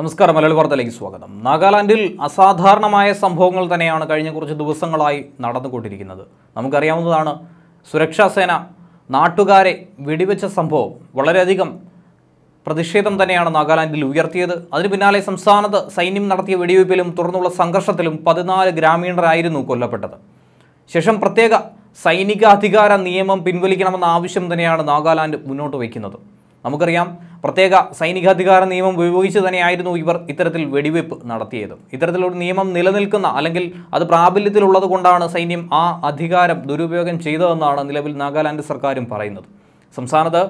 നമസ്കാരം മലയാളി വാർത്തയിലേക്ക് സ്വാഗതം നാഗാലാൻഡിൽ അസാധാരണമായ സംഭവങ്ങൾ തന്നെയാണ് കഴിഞ്ഞ കുറച്ച് ദിവസങ്ങളായി നടന്നുകൊണ്ടിരിക്കുന്നത് നമുക്കറിയാവുന്നതാണ് സുരക്ഷാ സേന നാട്ടുകാരെ വെടിവെച്ച സംഭവം വളരെയധികം പ്രതിഷേധം തന്നെയാണ് നാഗാലാൻഡിൽ ഉയർത്തിയത് അതിന് പിന്നാലെ സംസ്ഥാനത്ത് സൈന്യം നടത്തിയ വെടിവയ്പിലും തുടർന്നുള്ള സംഘർഷത്തിലും പതിനാല് ഗ്രാമീണരായിരുന്നു കൊല്ലപ്പെട്ടത് ശേഷം പ്രത്യേക സൈനിക അധികാര നിയമം പിൻവലിക്കണമെന്ന ആവശ്യം തന്നെയാണ് നാഗാലാൻഡ് മുന്നോട്ട് വയ്ക്കുന്നത് നമുക്കറിയാം പ്രത്യേക സൈനികാധികാര നിയമം ഉപയോഗിച്ച് തന്നെയായിരുന്നു ഇവർ ഇത്തരത്തിൽ വെടിവെപ്പ് നടത്തിയത് ഇത്തരത്തിലൊരു നിയമം നിലനിൽക്കുന്ന അല്ലെങ്കിൽ അത് പ്രാബല്യത്തിലുള്ളത് കൊണ്ടാണ് സൈന്യം ആ അധികാരം ദുരുപയോഗം ചെയ്തതെന്നാണ് നിലവിൽ നാഗാലാൻഡ് സർക്കാരും പറയുന്നത് സംസ്ഥാനത്ത്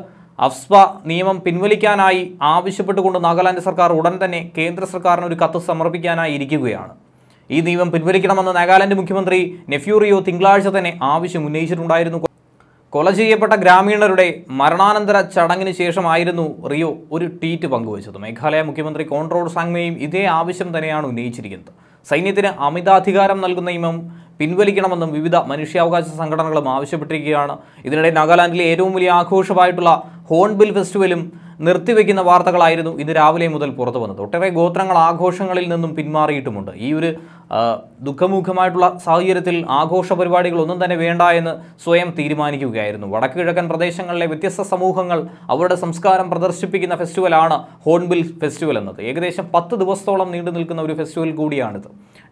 അഫ്സ്പ നിയമം പിൻവലിക്കാനായി ആവശ്യപ്പെട്ടുകൊണ്ട് നാഗാലാൻഡ് സർക്കാർ ഉടൻ തന്നെ കേന്ദ്ര സർക്കാരിന് ഒരു കത്ത് സമർപ്പിക്കാനായി ഇരിക്കുകയാണ് ഈ നിയമം പിൻവലിക്കണമെന്ന് നാഗാലാൻഡ് മുഖ്യമന്ത്രി നെഫ്യൂറിയോ തിങ്കളാഴ്ച തന്നെ ആവശ്യം ഉന്നയിച്ചിട്ടുണ്ടായിരുന്നു കൊല ചെയ്യപ്പെട്ട ഗ്രാമീണരുടെ മരണാനന്തര ചടങ്ങിന് ശേഷമായിരുന്നു റിയോ ഒരു ട്വീറ്റ് പങ്കുവച്ചത് മേഘാലയ മുഖ്യമന്ത്രി കോൺറോഡ് സാങ്മയും ഇതേ ആവശ്യം തന്നെയാണ് ഉന്നയിച്ചിരിക്കുന്നത് സൈന്യത്തിന് അമിതാധികാരം നൽകുന്ന നിയമം പിൻവലിക്കണമെന്നും വിവിധ മനുഷ്യാവകാശ സംഘടനകളും ആവശ്യപ്പെട്ടിരിക്കുകയാണ് ഇതിനിടെ നാഗാലാൻഡിലെ ഏറ്റവും വലിയ ആഘോഷമായിട്ടുള്ള ഹോൺബിൽ ഫെസ്റ്റിവലും നിർത്തിവെക്കുന്ന വാർത്തകളായിരുന്നു ഇന്ന് രാവിലെ മുതൽ പുറത്തു വന്നത് ഒട്ടേറെ ഗോത്രങ്ങൾ ആഘോഷങ്ങളിൽ നിന്നും പിന്മാറിയിട്ടുമുണ്ട് ഈ ഒരു ദുഃഖമുഖമായിട്ടുള്ള സാഹചര്യത്തിൽ ആഘോഷ പരിപാടികൾ ഒന്നും തന്നെ വേണ്ട എന്ന് സ്വയം തീരുമാനിക്കുകയായിരുന്നു വടക്കു കിഴക്കൻ പ്രദേശങ്ങളിലെ വ്യത്യസ്ത സമൂഹങ്ങൾ അവരുടെ സംസ്കാരം പ്രദർശിപ്പിക്കുന്ന ഫെസ്റ്റിവലാണ് ഹോൺബിൽ ഫെസ്റ്റിവൽ എന്നത് ഏകദേശം പത്ത് ദിവസത്തോളം നീണ്ടു നിൽക്കുന്ന ഒരു ഫെസ്റ്റിവൽ കൂടിയാണിത്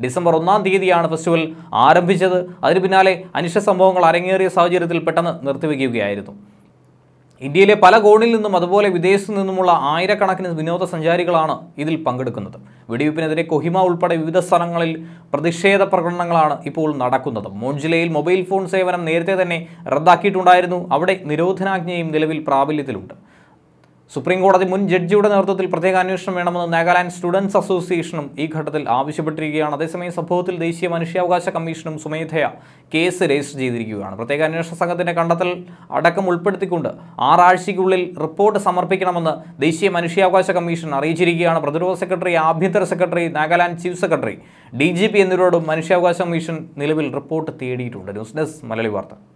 ഡിസംബർ ഒന്നാം തീയതിയാണ് ഫെസ്റ്റിവൽ ആരംഭിച്ചത് അതിന് പിന്നാലെ അനിഷ്ട സംഭവങ്ങൾ അരങ്ങേറിയ സാഹചര്യത്തിൽ പെട്ടെന്ന് നിർത്തിവെക്കുകയായിരുന്നു ഇന്ത്യയിലെ പല കോണിൽ നിന്നും അതുപോലെ വിദേശത്തു നിന്നുമുള്ള ആയിരക്കണക്കിന് വിനോദസഞ്ചാരികളാണ് ഇതിൽ പങ്കെടുക്കുന്നത് വെടിവയ്പ്പിനെതിരെ കൊഹിമ ഉൾപ്പെടെ വിവിധ സ്ഥലങ്ങളിൽ പ്രതിഷേധ പ്രകടനങ്ങളാണ് ഇപ്പോൾ നടക്കുന്നത് മോൺജിലയിൽ മൊബൈൽ ഫോൺ സേവനം നേരത്തെ തന്നെ റദ്ദാക്കിയിട്ടുണ്ടായിരുന്നു അവിടെ നിരോധനാജ്ഞയും നിലവിൽ പ്രാബല്യത്തിലുണ്ട് സുപ്രീം കോടതി മുൻ ജഡ്ജിയുടെ നേതൃത്വത്തിൽ പ്രത്യേക അന്വേഷണം വേണമെന്ന് നാഗാലാൻഡ് സ്റ്റുഡൻസ് അസോസിയേഷനും ഈ ഘട്ടത്തിൽ ആവശ്യപ്പെട്ടിരിക്കുകയാണ് അതേസമയം സംഭവത്തിൽ ദേശീയ മനുഷ്യാവകാശ കമ്മീഷനും സുമേധയ കേസ് രജിസ്റ്റർ ചെയ്തിരിക്കുകയാണ് പ്രത്യേക അന്വേഷണ സംഘത്തിന്റെ കണ്ടെത്തൽ അടക്കം ഉൾപ്പെടുത്തിക്കൊണ്ട് ആറാഴ്ചയ്ക്കുള്ളിൽ റിപ്പോർട്ട് സമർപ്പിക്കണമെന്ന് ദേശീയ മനുഷ്യാവകാശ കമ്മീഷൻ അറിയിച്ചിരിക്കുകയാണ് പ്രതിരോധ സെക്രട്ടറി ആഭ്യന്തര secretary Nagaland chief secretary D G P എന്നിവരോടും മനുഷ്യാവകാശ കമ്മീഷൻ നിലവിൽ റിപ്പോർട്ട് തേടിയിട്ടുണ്ട് ന്യൂസ് ഡെസ്ക് മലയാളി വാർത്ത